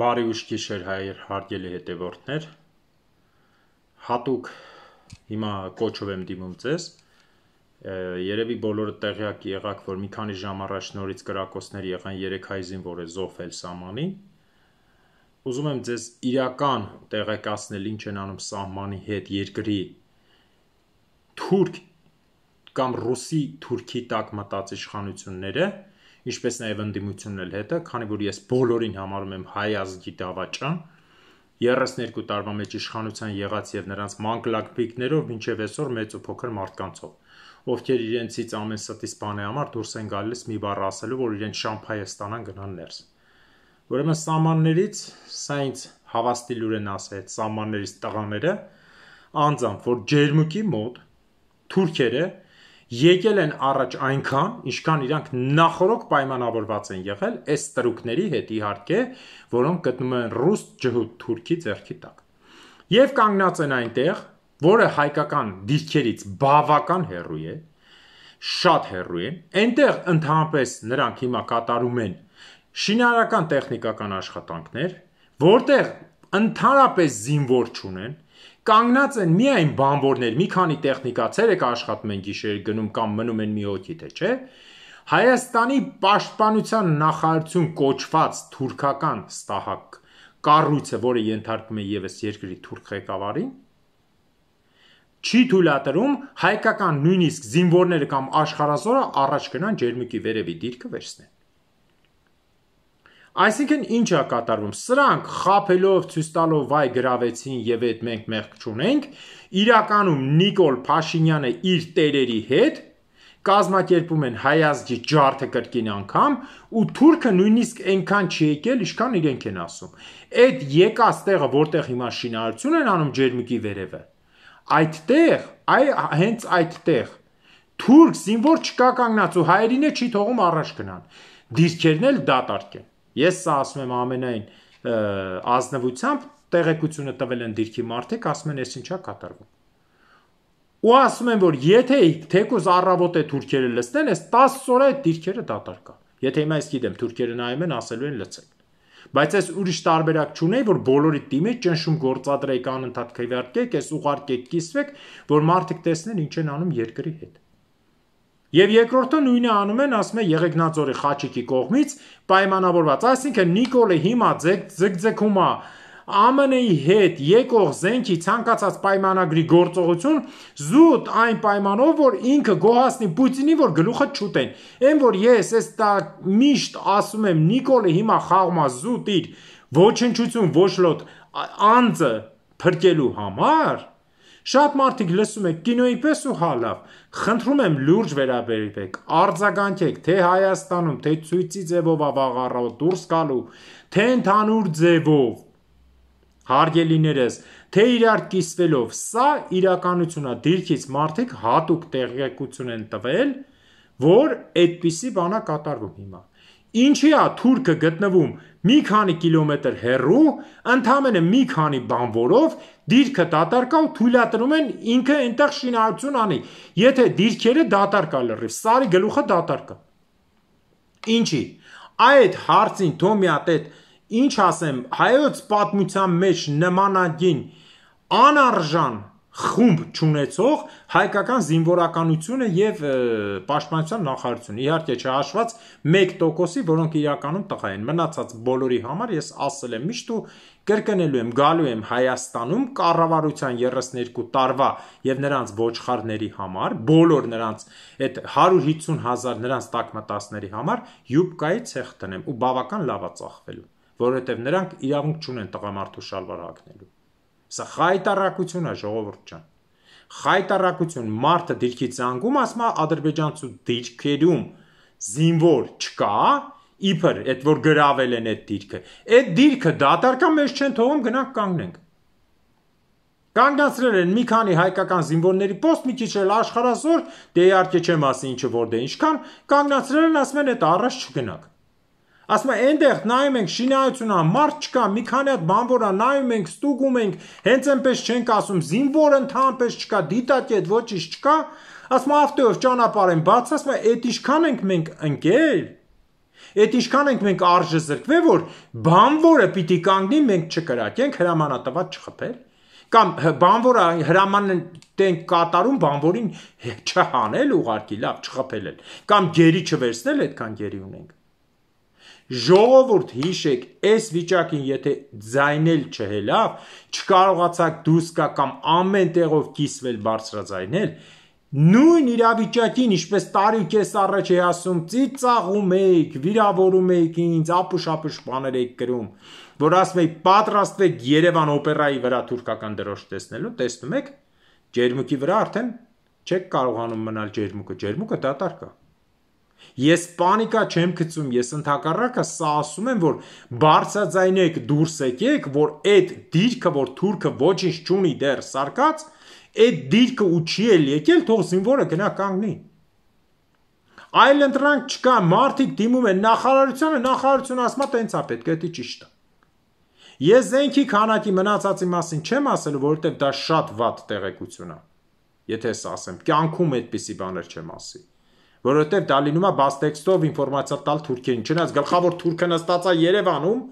Բարի ուշ գիշեր հայր հարգելի հետևորդներ։ Հատուկ հիմա կոչով եմ դիմում ձեզ։ Երևի բոլորը տեղյակ եղաք, որ մի քանի ժամ առաջ նորից կրակոցներ եղան 3 հայզին, որը զոհվել սահմանի։ Ուզում եմ ձեզ իրական տեղեկացնել ինչ են անում սահմանի հետ երկրի թուրք կամ ռուսի թուրքի տակ մտած իշխանությունները, ինչպես նաև ընդդիմությունն էլ հետը, քանի որ ես բոլորին համարում եմ հայ ազգի դավաճան, 32 տարվա մեջ իշխանության եղած եւ նրանց մանկլակպիկներով մինչեւ այսօր մեծ ու փոքր մարդկանցով ովքեր իրենցից ամեն ստի սպանի համար դուրս են գալիս մի բառ ասելու որ իրեն շամփայը ստանան գնան ներս ուրեմն սամաններից սա ինձ հավաստի լուրեն ասեց սամաններից տղաները անձամբ որ ջերմուկի մոտ թուրքերը եկել են առաջ այնքան, ինչքան իրանք նախորոք պայմանավորված են եղել այս ստրուկների հետ իհարկե, որոնք գտնում են ռուս ջհուդ թուրքի ձեռքի տակ։ Եվ կանգնած են այնտեղ, որը հայկական դիրքերից բավական հեռու է, շատ հեռու է։ Այնտեղ ընդհանրապես նրանք հիմա կատարում են շինարարական տեխնիկական աշխատանքներ, որտեղ ընդհանրապես զինվոր չունեն, Կանգնած են միայն բանվորներ, մի քանի տեխնիկա, ցերեկ աշխատում են գիշեր գնում կամ մնում են մի հոգի, թե չէ։ Հայաստանի պաշտպանության նախարարություն կոչված թուրքական ստահակ կառույցը, որը ենթարկվում է եւս երկրի թուրք ղեկավարին, չի թույլատրում հայկական նույնիսկ զինվորները կամ աշխարհազորը առաջ գնան ջերմուկի վերևի դիրքը վերցնեն։ Այսինքն ինչ է կատարվում։ Սրանք խափելով, ցույց տալով վայ գրավեցին եւ այդ մենք մեղք չունենք, իրականում Նիկոլ Փաշինյանը իր տերերի հետ կազմակերպում են հայազգի ջարդը կրկին անգամ ու թուրքը նույնիսկ այնքան չի եկել, ինչքան իրենք են ասում։ Այդ եկած տեղը, որտեղ հիմա շինարարություն են անում ջերմիկի վերևը, այդտեղ, այ հենց այդտեղ թուրք զինվոր չկա կանգնած ու հայերին է չի թողում առաջ գնան։ Դիրքերն էլ դատարկ են։ Ես սա ասում եմ ամենայն ազնվությամբ տեղեկությունը տվել են դիրքի մարդիկ, ասում են, ես ինչա կատարվում։ Ու ասում են, որ եթե թեկուզ առավոտ է թուրքերը լցնեն, այս 10 օրը այդ դիրքերը դատարկա։ Եթե հիմա ես գիտեմ, թուրքերը նայում են, ասելու են լցեք։ Բայց այս ուրիշ տարբերակ չունեի, որ բոլորի դիմի ճնշում գործադրեիք անընդհատ քվեարկեք, այս ուղարկեք կիսվեք, որ մարդիկ տեսնեն ինչ են անում երկրի հետ։ Եվ երկրորդը նույնը անում են, ասում է Եղեգնաձորի Խաչիկի կողմից պայմանավորված, այսինքն Նիկոլը հիմա ձգձգում է ԱՄՆ-ի հետ եկող զենքի ցանկացած պայմանագրի գործողություն զուտ այն պայմանով, որ ինքը գոհացնի Պուտինին, որ գլուխը չուտեն։ Էն որ ես էս տա միշտ ասում եմ Նիկոլը հիմա խաղում է զուտ իր ոչնչություն ոչ լոտ անձը փրկելու համար, Շատ մարդիկ լսում եք կինոյի պես ու հալավ։ Խնդրում եմ լուրջ վերաբերվեք, արձագանքեք, թե Հայաստանում, թե ցույցի ձևով ավաղառով դուրս գալու, թե ընդհանուր ձևով։ Հարգելիներես, թե իրար կիսվելով, սա իրականությունն է, դիրքից մարդիկ հատուկ տեղեկություն են տվել, որ այդպիսի բանա կատարվում հիմա։ Ինչի է թուրքը գտնվում մի քանի կիլոմետր հեռու, ընդամենը մի քանի բանվորով դիրքը դատարկ ու թույլատրում են ինքը այնտեղ շինարարություն անի։ Եթե դիրքերը դատարկ է լրիվ, սարի գլուխը դատարկ է։ Ինչի։ Այդ հարցին Թոմիատ այդ ինչ ասեմ, հայոց պատմության մեջ նմանագին անարժան խումբ ճանաչող հայկական զինվորականությունը եւ պաշտպանության նախարարությունը։ Իհարկե չհաշված 1%-ի, որոնք իրականում տղա են։ Մնացած բոլորի համար ես ասել եմ միշտ ու կրկնելու եմ, գալու եմ Հայաստանում կառավարության 32 տարվա եւ նրանց ոչխարների համար, բոլոր նրանց այդ 150.000 նրանց տակ մտածների համար յուբկայի ցեղ տնեմ ու բավական լավա ծախվելու, որովհետեւ նրանք իրավունք չունեն տղամարդու շալվար հագնելու։ Սա խայտարակություն է, ժողովուրդ ջան։ Խայտարակություն, մարդը դիրքի ցանկում, ասում է ադրբեջանցու դիրքերում զինվոր չկա, իբր այդ որ գravel են այդ դիրքը։ Այդ դիրքը դատարկա մեզ չեն թողում գնանք կանգնենք։ Կանգնացրել են մի քանի հայկական զինվորների post մի քիչ էլ աշխարհազոր, դե իհարկե չեմ ասի ինչը որ դե ինչքան, կանգնացրել են ասում են այդ առաջ չգնանք ասում է այնտեղ նայում ենք շինարարություն ա, մարդ չկա, մի քանի հատ բան որ ա, նայում ենք, ստուգում ենք, հենց այնպես չենք ասում, զինվոր ընդհանրապես չկա, դիտակետ ոչինչ չկա, ասում ավտոյով ճանապարհ են բաց, ասում է այդ ինչքան ենք մենք ընկել Այդ ինչքան ենք մենք արժե զրկվե, որ բան որը պիտի կանգնի, մենք չկրակենք հրամանատված չխփել կամ բանվորը հրաման տեն կատարում բանվորին չհանել ուղարկի լավ չխփել կամ գերի չվերցնել այդքան գերի ունենք Ժողովուրդ հիշեք, այս վիճակին եթե ձայնել չհելավ, չկարողացաք դուրս գա կամ ամեն տեղով կիսվել բարձրաձայնել, նույն իրավիճակին, ինչպես տարի ու կես առաջ էի ասում, ծիծաղում էիք, վիրավորում էիք ինձ, ապուշ-ապուշ բաներ էիք գրում, որ ասում էի պատրաստվեք Երևան օպերայի վրա թուրքական դրոշ տեսնելու, տեսնում եք, ջերմուկի վրա արդեն չեք կարողանում մնալ ջերմուկը, ջերմուկը դատարկ է։ դա Ես պանիկա չեմ գցում, ես ընդհակառակը սա ասում եմ, որ բարձրաձայնեք, դուրս եկեք, որ այդ դիրքը, որ թուրքը ոչինչ չունի դեռ սարկած, այդ դիրքը ու չի էլ եկել, թող զինվորը գնա կանգնի։ Այլ ընտրանք չկա, մարդիկ դիմում են նախարարությանը, նախարարությունը ասում է տենց է պետք, դա ճիշտ է։ Ես զենքի քանակի մնացածի մասին չեմ ասել, որովհետև դա շատ վատ տեղեկություն է։ Եթե ես ասեմ, կյանքում այդպիսի բաներ չեմ ասի որովհետև դա լինում է բաց տեքստով ինֆորմացիա տալ Թուրքիային։ Չնայած գլխավոր Թուրքը նստած է Երևանում,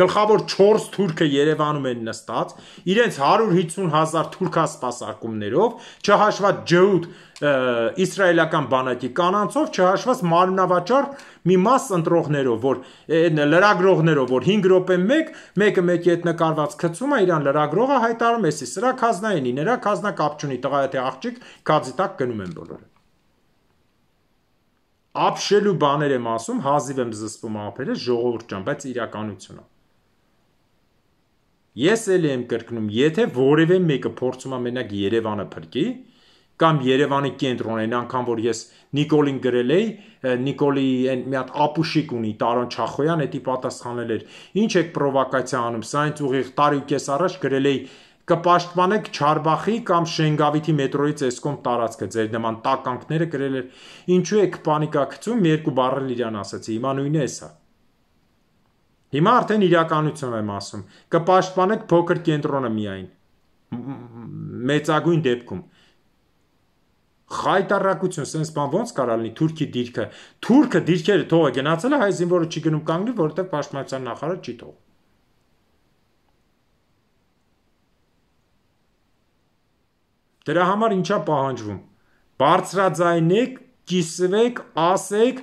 գլխավոր 4 թուրքը Երևանում են նստած, իրենց 150.000 թուրքա սպասարկումներով, չհաշված ջեուդ իսրայելական բանակի կանանցով, չհաշված մարմնավաճառ մի մաս ընտրողներով, որ լրագրողներով, որ 5 րոպեն մեկ, մեկը մեկի հետ նկարված քծում է, իրան լրագրողը հայտարարում է, էսի սրա քազնային, իներա քազնա կապ չունի, տղայա թե աղջիկ քազի տակ գնում են բոլորը ապշելու բաներ եմ ասում, հազիվ եմ զսպում ափերը, ժողովուրդ ջան, բայց իրականությունն է։ Ես էլ եմ կրկնում, եթե որևէ մեկը փորձում է մենակ Երևանը փրկի, կամ Երևանի կենտրոնն, անգամ որ ես Նիկոլին գրել էի, Նիկոլի այն մի հատ ապուշիկ ունի Տարոն Չախոյան, դա պատասխանել էր։ Ինչ եք պրովոկացիա անում, սա ինձ ուղիղ տարի ու կես առաջ գրել էի կպաշտպանեք Չարբախի կամ Շենգավիթի մետրոյի ծեսկոմ տարածքը։ Ձեր նման տականքները գրել էր։ Ինչու եք պանիկակցում։ Մի երկու բառն իրան ասացի։ Հիմա նույնը էս է։ Հիմա արդեն իրականություն եմ ասում։ Կպաշտպանեք փոքր կենտրոնը միայն։ Մեծագույն դեպքում խայտարակություն, սենց բան ոնց կարա լինի Թուրքի դիրքը։ Թուրքը դիրքերը թողը գնացել է, հայ զինվորը չի գնում կանգնի, որովհետև պաշտպանության նախարարը չի թողում։ Դրա համար ինչա պահանջվում։ Բարձրաձայնեք, կիսվեք, ասեք,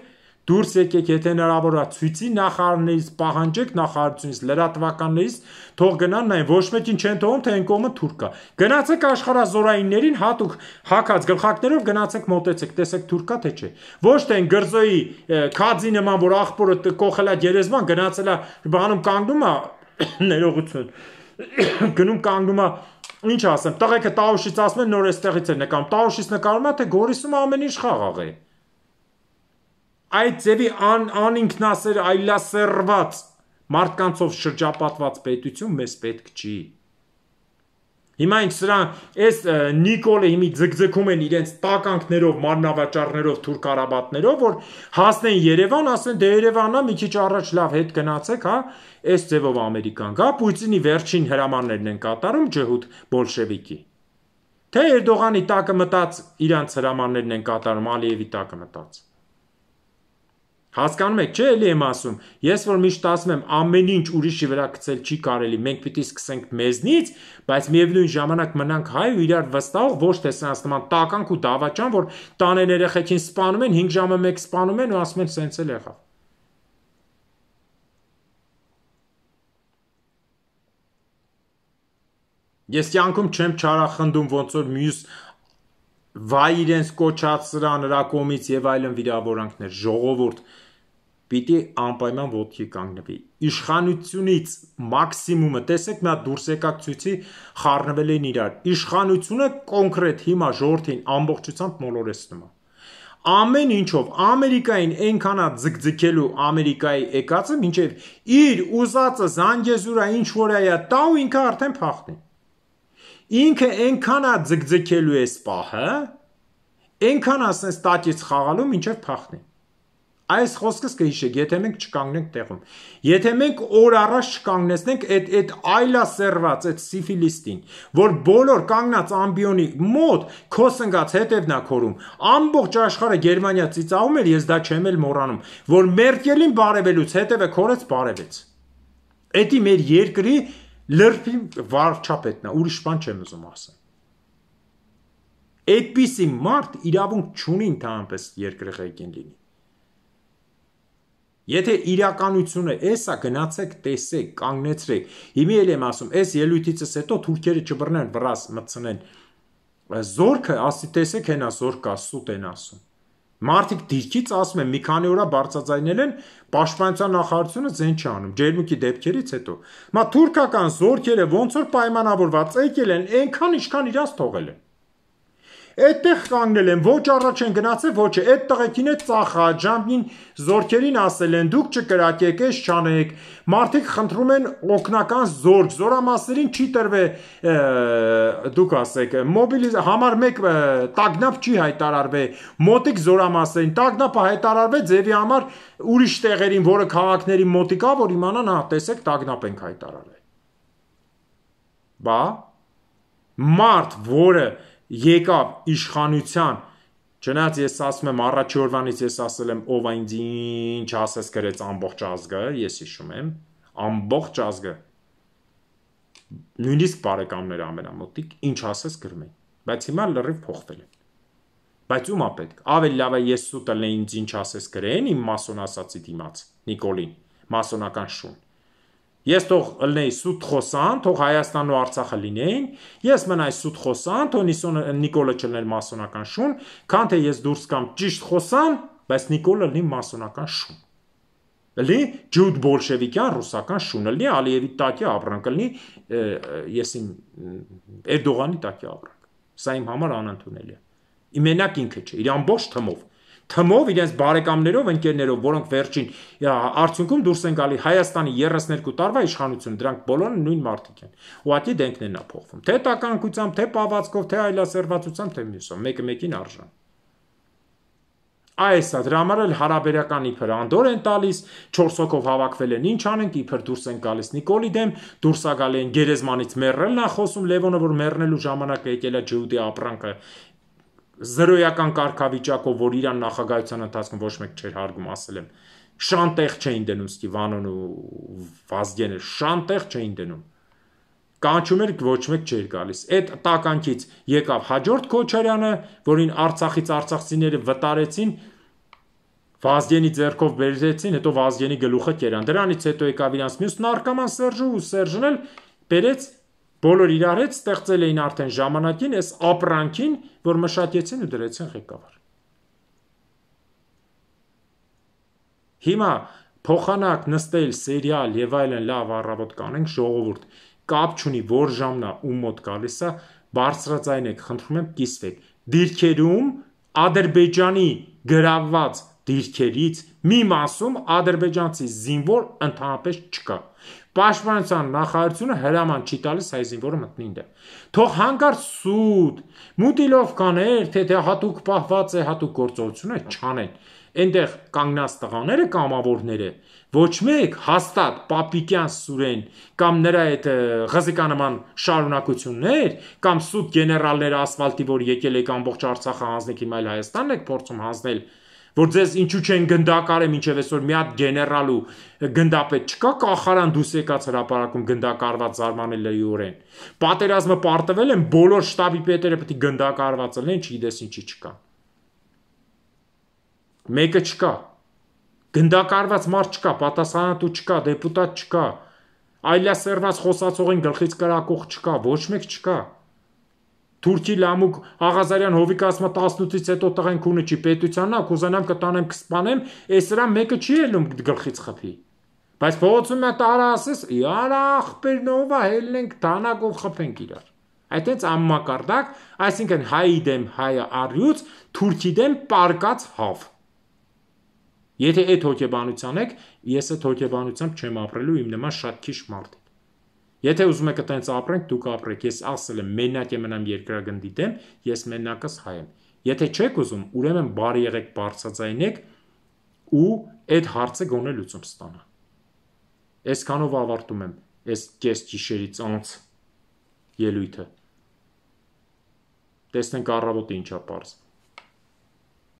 դուրս եկեք, եթե հնարավոր է, ցույցի նախարարներից պահանջեք նախարարությունից լրատվականներից, թող գնան նայեն, ոչ մեկին չեն թողում, թե ընկոմը թուրքա։ Գնացեք աշխարհազորայիններին հատուկ հակած գլխակներով գնացեք մոտեցեք, տեսեք թուրքա թե չէ։ Ոչ թե գրզոյի քաձի նման, որ աղբորը կողելա դերեզման, գնացելա բանում կանգնում է ներողություն։ Գնում կանգնում է ինչ ասեմ, տղեկը Տաուշից ասում են նոր էստեղից է նկարում։ Տաուշից նկարում է, թե Գորիսում ամեն ինչ խաղաղ է։ Այդ ձևի ան անինքնասեր այլասերված մարդկանցով շրջապատված պետություն մեզ պետք չի։ Հիմա ինչ սրան, այս Նիկոլը հիմի ձգձգում են իրենց տականքներով, մարնավաճառներով, թուրք արաբատներով, որ հասնեն Երևան, ասեն դե Երևանա մի քիչ առաջ լավ հետ գնացեք, հա, այս ձևով Ամերիկան գա, Պուտինի վերջին հրամաններն են կատարում ջհուդ բոլշևիկի։ Թե Էրդողանի տակը մտած իրանց հրամաններն են կատարում, Ալիևի տակը մտած։ Հասկանում եք, չէ՞ էլի եմ ասում։ Ես որ միշտ ասում եմ ամեն ինչ ուրիշի վրա գցել չի կարելի։ Մենք պիտի սկսենք մեզնից, բայց միևնույն ժամանակ մնանք հայ ու իրար վստահող, ոչ թե սրանց նման տականք ու դավաճան, որ տանեն երեխեքին սպանում են, 5 ժամը մեկ սպանում են ու ասում են սենց էլ եղավ։ Ես յանքում չեմ չարախնդում ոնց որ մյուս վայ իրենց կոչած սրան հրակոմից եւ այլն վիրավորանքներ ժողովուրդ պիտի անպայման ոտքի կանգնվի։ Իշխանությունից մաքսիմումը, տեսեք, նա դուրս եկակ ցույցի խառնվել են իրար։ Իշխանությունը կոնկրետ հիմա ժողովրդին ամբողջությամբ մոլորեցնում է։ Ամեն ինչով Ամերիկային այնքանա ձգձգելու Ամերիկայի եկածը, մինչև իր ուզածը Զանգեզուրա ինչ որ այա տա ու ինքը արդեն փախնի։ Ինքը այնքանա ձգձգելու է սպահը, այնքան ասես տակից խաղալու, մինչև փախնի։ Այս խոսքս կհիշեք, եթե մենք չկանգնենք տեղում։ Եթե մենք օր առաջ չկանգնեցնենք այդ այդ այլասերված այդ սիֆիլիստին, որ բոլոր կանգնած ամբիոնի մոտ քո սնգած հետևնա քորում, ամբողջ աշխարհը Գերմանիա ծիծաղում էր, ես դա չեմ էլ մոռանում, որ Մերկելին բարևելուց հետևը քորեց բարևեց։ Էդի մեր երկրի լրփի վարչապետն է, ուրիշ բան չեմ ուզում ասել։ Այդպիսի մարդ իրավունք չունի ընդհանրապես երկրի ղեկին լինի։ Եթե իրականությունը էս է, գնացեք տեսեք, կանգնեցրեք։ Հիմի էլ եմ ասում, այս ելույթիցս հետո թուրքերը չբռնեն վրաս մտցնեն։ Զորքը, ասի տեսեք, հենա զորք կա, սուտ են ասում։ Մարդիկ դիրքից ասում են, մի քանի օրա բարձրաձայնել են, պաշտպանության նախարարությունը ձեն չի անում, ջերմուկի դեպքերից հետո։ Մա թուրքական զորքերը ոնց որ պայմանավորված եկել են, այնքան ինչքան իրաց թողել են։ Այդտեղ կանգնել են, ոչ առաջ են գնացել, ոչ է, այդ տղեկին է ծախա, ջամբին զորքերին ասել են, դուք չկրակեք, էս չանեք։ Մարդիկ խնդրում են օգնական զորք, զորամասերին չի տրվե, դուք ասեք, մոբիլիզ համար 1 տագնապ չի հայտարարվե, մոտիկ զորամասերին, տագնապը հայտարարվե ձևի համար ուրիշ տեղերին, որը քաղաքների մոտիկա, որ իմանան, հա, տեսեք, տագնապ ենք հայտարարել։ Բա մարդ, որը եկավ իշխանության Չնայած ես ասում եմ առաջի օրվանից ես ասել եմ ով այն ինչ ասես գրեց ամբողջ ազգը, ես հիշում եմ, ամբողջ ազգը նույնիսկ բարեկամները ամենամոտիկ ինչ ասես գրում էին, բայց հիմա լրիվ փոխվել է։ Բայց ո՞մա պետք։ Ավելի լավ է ես սուտը լեինց ինչ ասես գրեն իմ մասոն ասացի դիմաց Նիկոլին, մասոնական շուն։ Ես թող լնեի սուտ խոսան, թող Հայաստանն ու Արցախը լինեին, ես մնայի սուտ խոսան, թող Նիկոլը չլներ մասոնական շուն, քան թե ես դուրս կամ ճիշտ խոսան, բայց Նիկոլը լինի մասոնական շուն։ Լի ջուդ բոլշևիկյան ռուսական շունը լի Ալիևի տակի ապրանքը լի ես իմ Էրդողանի տակի ապրանք։ Սա իմ համար անընդունելի է։ Իմենակ ինքը չէ, իր ամբողջ թմով թմով իրենց բարեկամներով, ընկերներով, որոնք վերջին արդյունքում դուրս են գալի Հայաստանի 32 տարվա իշխանություն, դրանք բոլորը նույն մարդիկ են։ Ուղղակի դենքն են ապոխվում, թե տականությամբ, թե պավածքով, թե այլասերվացությամբ, թե մյուսով, մեկը մեկին արժան այս է դրա համար էլ հարաբերական իբր անդոր են տալիս 4 հոգով հավաքվել են ինչ անենք իբր դուրս են գալիս Նիկոլի դեմ դուրս է գալի են գերեզմանից մեռելն է խոսում Լևոնը որ մեռնելու ժամանակ եկել է Ջուդի ապրանքը զրոյական կարգավիճակով, որ իրան նախագահության ընթացքում ոչ մեկ չէր հարգում, ասել եմ, շանտեղ չէին դնում Ստիվանոն ու Վազգենը, շանտեղ չէին դնում։ Կանչում էր ոչ մեկ չէր գալիս։ Այդ տականքից եկավ հաջորդ Քոչարյանը, որին Արցախից արցախցիները վտարեցին, Վազգենի ձեռքով բերեցին, հետո Վազգենի գլուխը կերան։ Դրանից հետո եկավ իրանց մյուս նարկաման Սերժը ու Սերժն էլ բերեց Բոլոր իրար հետ ստեղծել էին արդեն ժամանակին այս ապրանքին, որ մշակեցին ու դրեցին ղեկավար։ Հիմա փոխանակ նստել սերիալ եւ այլն լավ առավոտ կանենք ժողովուրդ կապ չունի որ ժամնա ու մոտ գալիս է բարձրաձայնեք խնդրում եմ կիսվեք դիրքերում ադրբեջանի գրավված դիրքերից մի մասում ադրբեջանցի զինվոր ընդհանրապես չկա Պաշտպանության նախարարությունը հրաման չի տալիս հայզինվորը մտնի այնտեղ։ Թող հանկարծ սուտ, մուտիլով կաներ, թե թե հատուկ պահված է հատուկ գործողությունը չանեն։ Այնտեղ կանգնած տղաները կամավորները ոչ մեկ հաստատ Պապիկյան Սուրեն կամ նրա այդ ղզիկանման շարունակություններ կամ սուտ գեներալները ասֆալտի որ եկել եք ամբողջ Արցախը հանձնել հիմա Հայաստանն եք փորձում հանձնել որ ձեզ ինչու չեն գնդակարը մինչև այսօր մի հատ գեներալ ու գնդապետ չկա կախարան դուս եկած հրաապարակում գնդակարված զարմանալիորեն պատերազմը պարտվել են բոլոր շտաբի պետերը պետք է գնդակարված լինեն չգիտես ինչի չկա մեկը չկա գնդակարված մարդ չկա պատասխանատու չկա դեպուտատ չկա այլասերված խոսացողին գլխից կրակող չկա ոչ մեկ չկա Թուրքի լամուկ Աղազարյան Հովիկ ասմա 18-ից հետո տղեն քունը չի պետությանն է, կուզանամ կտանեմ կսպանեմ, էսրան մեկը չի ելում գլխից խփի։ Բայց փողոցում է տարա ասես, «Իարա ախպերնովա հելնենք տանակով խփենք իրար»։ Այդտենց ամմակարդակ, այսինքն հայի դեմ հայը արյուց, թուրքի դեմ պարկած հավ։ Եթե այդ հոգեբանության եք, ես այդ հոգեբանությամբ չեմ ապրելու, իմ նման շատ քիչ մարդ է։ Եթե ուզում եք այտենց ապրենք, դուք ապրեք։ Ես ասել եմ, մենակ եմ մնամ երկրագնդի դեմ, ես մենակս հայ եմ։ Եթե չեք ուզում, ուրեմն բարի եղեք, բարձրացայինեք ու այդ հարցը գոնե լուծում ստանա։ Այսքանով ավարտում եմ այս կես ճիշերից անց ելույթը։ Տեսնենք առավոտը ինչա բարձր։